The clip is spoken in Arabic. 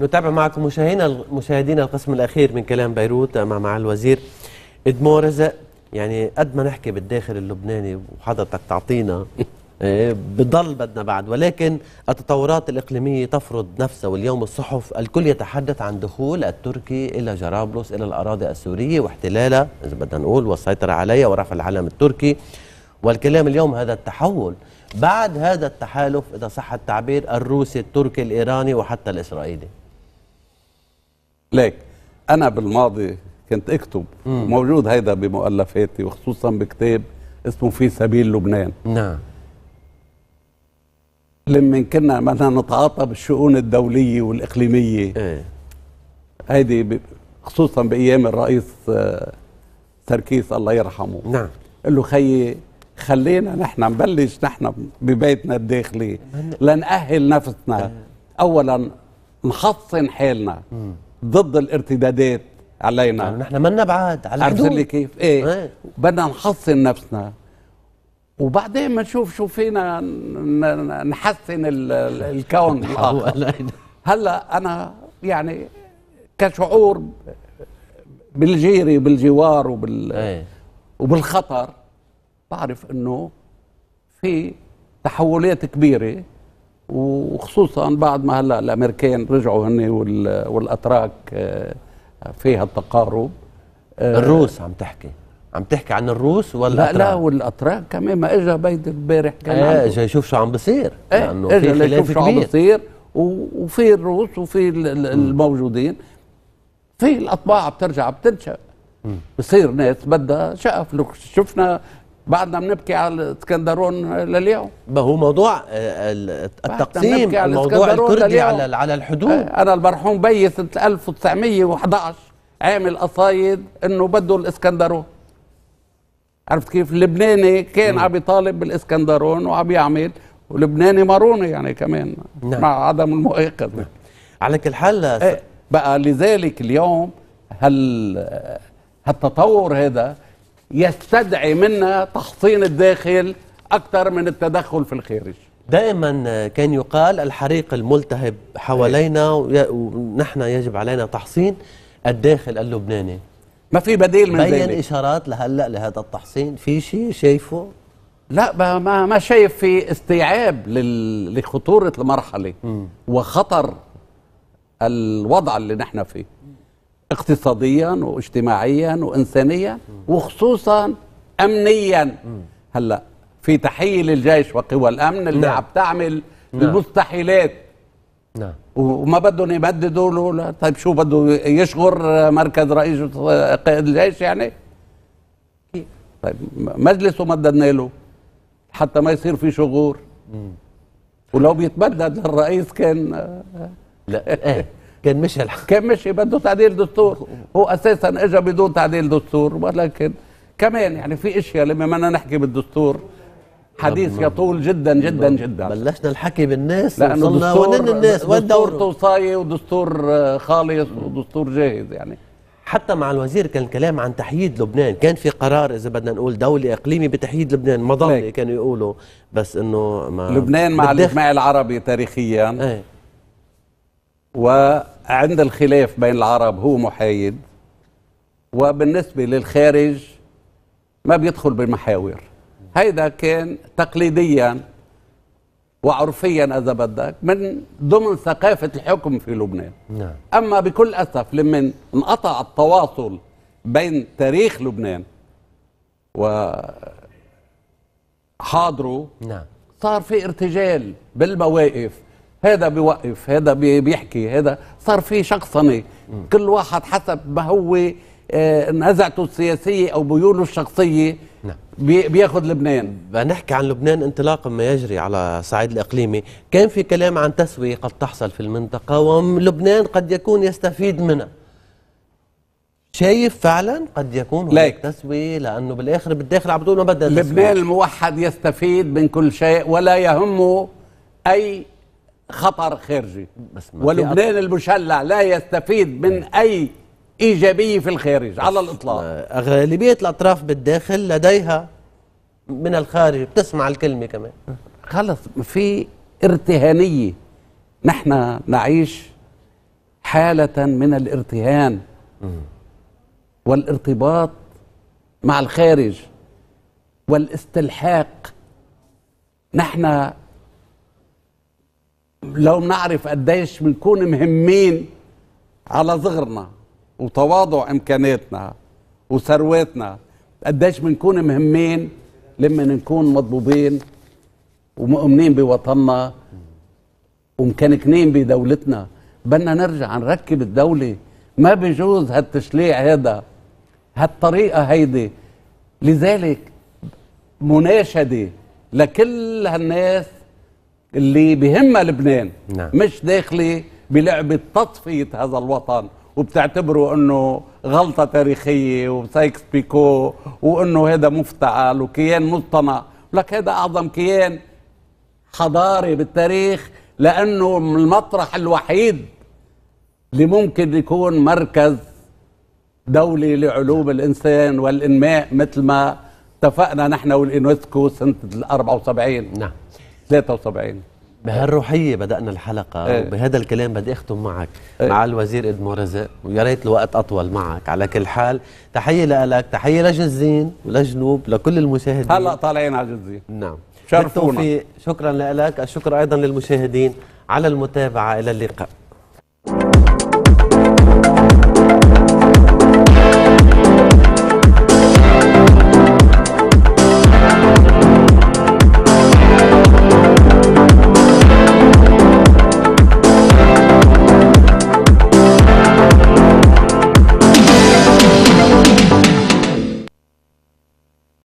نتابع معكم مشاهدينا مشاهدينا القسم الاخير من كلام بيروت مع مع الوزير ادمور رزق يعني قد ما نحكي بالداخل اللبناني وحضرتك تعطينا إيه، بضل بدنا بعد ولكن التطورات الإقليمية تفرض نفسها واليوم الصحف الكل يتحدث عن دخول التركي إلى جرابلس إلى الأراضي السورية واحتلالها إذا بدنا نقول والسيطرة عليها ورفع العلم التركي والكلام اليوم هذا التحول بعد هذا التحالف إذا صح التعبير الروسي التركي الإيراني وحتى الإسرائيلي لك انا بالماضي كنت اكتب وموجود هيدا بمؤلفاتي وخصوصا بكتاب اسمه في سبيل لبنان نعم لما كنا مثلا نتعاطى بالشؤون الدوليه والاقليميه ايه هيدي خصوصا بايام الرئيس سركيس آه، الله يرحمه نعم قال له خيي خلينا نحن نبلش نحن ببيتنا الداخلي لنأهل نفسنا آه. اولا نحصن حالنا ضد الارتدادات علينا يعني نحن ما نبعد على عرفت لي كيف؟ ايه, ايه. بدنا نحصن نفسنا وبعدين ما نشوف شو فينا نحسن الكون هلا انا يعني كشعور بالجيري وبالجوار وبال ايه. وبالخطر بعرف انه في تحولات كبيره وخصوصا بعد ما هلا الامريكان رجعوا هن والاتراك آه، فيها التقارب آه، الروس عم تحكي عم تحكي عن الروس ولا لا لا والاتراك كمان ما اجى بيد امبارح كان ايه اجى يشوف شو عم بصير ايه لانه خلاف يشوف شو عم بصير وفي الروس وفي الموجودين في الاطباع بترجع بتنشا بصير ناس بدها شقف شفنا بعدنا بنبكي على الاسكندرون لليوم ما هو موضوع آه، التقسيم موضوع الكردي على على الحدود آه، انا المرحوم بي سنه 1911 عامل قصايد انه بده الاسكندرون عرفت كيف اللبناني كان عم يطالب بالاسكندرون وعم يعمل ولبناني ماروني يعني كمان نعم. مع عدم المؤاخذه نعم. على كل حال إيه، بقى لذلك اليوم هال هالتطور هذا يستدعي منا تحصين الداخل أكثر من التدخل في الخارج دائما كان يقال الحريق الملتهب حوالينا إيه. ونحن يجب علينا تحصين الداخل اللبناني ما في بديل من ذلك بين إشارات لهلأ لهذا التحصين في شيء شايفه؟ لا ما ما شايف في استيعاب لخطورة المرحلة م. وخطر الوضع اللي نحن فيه اقتصاديا واجتماعيا وانسانيا وخصوصا امنيا هلا في تحيه للجيش وقوى الامن اللي نعم. عم تعمل المستحيلات نعم. نعم وما بدهم يمددوا له لا طيب شو بده يشغر مركز رئيس قائد الجيش يعني طيب مجلسه مددنا له حتى ما يصير في شغور ولو بيتمدد للرئيس كان لا إيه. كان مشي الحق كان مشي بده تعديل دستور هو اساسا اجى بدون تعديل دستور ولكن كمان يعني في اشياء لما بدنا نحكي بالدستور حديث نعم. يطول جدا نعم. جدا جدا بلشنا الحكي بالناس لانه دستور وين الناس وين دور توصايه ودستور آه، خالص ودستور جاهز يعني حتى مع الوزير كان الكلام عن تحييد لبنان كان في قرار اذا بدنا نقول دولي اقليمي بتحييد لبنان مظله كانوا يقولوا بس انه ما لبنان مع الاجماع العربي تاريخيا ايه وعند الخلاف بين العرب هو محايد وبالنسبة للخارج ما بيدخل بالمحاور هيدا كان تقليديا وعرفيا إذا بدك من ضمن ثقافة الحكم في لبنان نعم. أما بكل أسف لما انقطع التواصل بين تاريخ لبنان وحاضره نعم. صار في ارتجال بالمواقف هذا بيوقف هذا بيحكي هذا صار في شخصنة كل واحد حسب ما هو آه، نزعته السياسية أو ميوله الشخصية نعم. بياخذ لبنان بنحكي عن لبنان انطلاقا ما يجري على الصعيد الاقليمي كان في كلام عن تسويه قد تحصل في المنطقه ولبنان قد يكون يستفيد منها شايف فعلا قد يكون هناك تسويه لانه بالاخر بالداخل عم بتقول ما بدها لبنان الموحد يستفيد من كل شيء ولا يهمه اي خطر خارجي بس ولبنان المشلع لا يستفيد من إيه. أي إيجابية في الخارج على الإطلاق أغلبية آه، الأطراف بالداخل لديها من الخارج بتسمع الكلمة كمان خلص في ارتهانية نحن نعيش حالة من الارتهان والارتباط مع الخارج والاستلحاق نحن لو نعرف قديش بنكون مهمين على ظهرنا وتواضع امكاناتنا وثرواتنا قديش بنكون مهمين لما نكون مضبوبين ومؤمنين بوطننا ومكنكنين بدولتنا بدنا نرجع نركب الدولة ما بيجوز هالتشليع هذا هالطريقة هيدي لذلك مناشدة لكل هالناس اللي بهمها لبنان نعم. مش داخله بلعبه تطفيه هذا الوطن وبتعتبره انه غلطه تاريخيه وسايكس بيكو وانه هذا مفتعل وكيان مصطنع لك هذا اعظم كيان حضاري بالتاريخ لانه المطرح الوحيد اللي ممكن يكون مركز دولي لعلوم الانسان والانماء مثل ما اتفقنا نحن واليونسكو سنه ال 74 نعم 73 بهالروحيه بدانا الحلقه ايه. وبهذا الكلام بدي اختم معك ايه. مع الوزير ادمو رزق ويا ريت الوقت اطول معك على كل حال تحيه لك تحيه لجزين ولجنوب لكل المشاهدين هلا طالعين على جزين نعم شرفونا شكرا لك الشكر ايضا للمشاهدين على المتابعه الى اللقاء